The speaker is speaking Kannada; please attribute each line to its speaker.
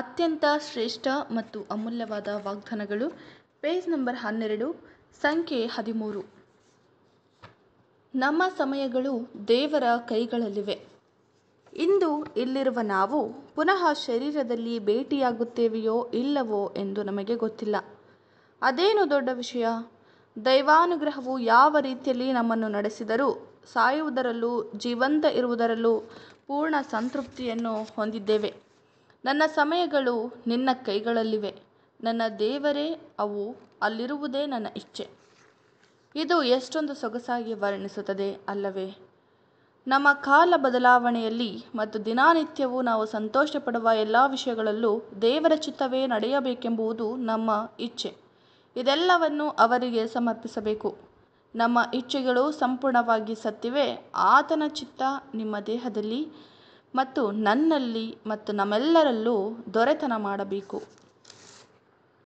Speaker 1: ಅತ್ಯಂತ ಶ್ರೇಷ್ಠ ಮತ್ತು ಅಮೂಲ್ಯವಾದ ವಾಗ್ದಾನಗಳು ಪೇಜ್ ನಂಬರ್ ಹನ್ನೆರಡು ಸಂಖ್ಯೆ ಹದಿಮೂರು ನಮ್ಮ ಸಮಯಗಳು ದೇವರ ಕೈಗಳಲ್ಲಿವೆ ಇಂದು ಇಲ್ಲಿರುವ ನಾವು ಪುನಃ ಶರೀರದಲ್ಲಿ ಭೇಟಿಯಾಗುತ್ತೇವೆಯೋ ಇಲ್ಲವೋ ಎಂದು ನಮಗೆ ಗೊತ್ತಿಲ್ಲ ಅದೇನು ದೊಡ್ಡ ವಿಷಯ ದೈವಾನುಗ್ರಹವು ಯಾವ ರೀತಿಯಲ್ಲಿ ನಮ್ಮನ್ನು ನಡೆಸಿದರೂ ಸಾಯುವುದರಲ್ಲೂ ಜೀವಂತ ಇರುವುದರಲ್ಲೂ ಪೂರ್ಣ ಸಂತೃಪ್ತಿಯನ್ನು ಹೊಂದಿದ್ದೇವೆ ನನ್ನ ಸಮಯಗಳು ನಿನ್ನ ಕೈಗಳಲ್ಲಿವೆ ನನ್ನ ದೇವರೇ ಅವು ಅಲ್ಲಿರುವುದೇ ನನ್ನ ಇಚ್ಛೆ ಇದು ಎಷ್ಟೊಂದು ಸೊಗಸಾಗಿ ವರ್ಣಿಸುತ್ತದೆ ಅಲ್ಲವೇ ನಮ್ಮ ಕಾಲ ಬದಲಾವಣೆಯಲ್ಲಿ ಮತ್ತು ದಿನನಿತ್ಯವೂ ನಾವು ಸಂತೋಷಪಡುವ ಎಲ್ಲ ವಿಷಯಗಳಲ್ಲೂ ದೇವರ ಚಿತ್ತವೇ ನಡೆಯಬೇಕೆಂಬುದು ನಮ್ಮ ಇಚ್ಛೆ ಇದೆಲ್ಲವನ್ನು ಅವರಿಗೆ ಸಮರ್ಪಿಸಬೇಕು ನಮ್ಮ ಇಚ್ಛೆಗಳು ಸಂಪೂರ್ಣವಾಗಿ ಸತ್ತಿವೆ ಆತನ ಚಿತ್ತ ನಿಮ್ಮ ದೇಹದಲ್ಲಿ ಮತ್ತು ನನ್ನಲ್ಲಿ ಮತ್ತು ನಮ್ಮೆಲ್ಲರಲ್ಲೂ ದೊರೆತನ ಮಾಡಬೇಕು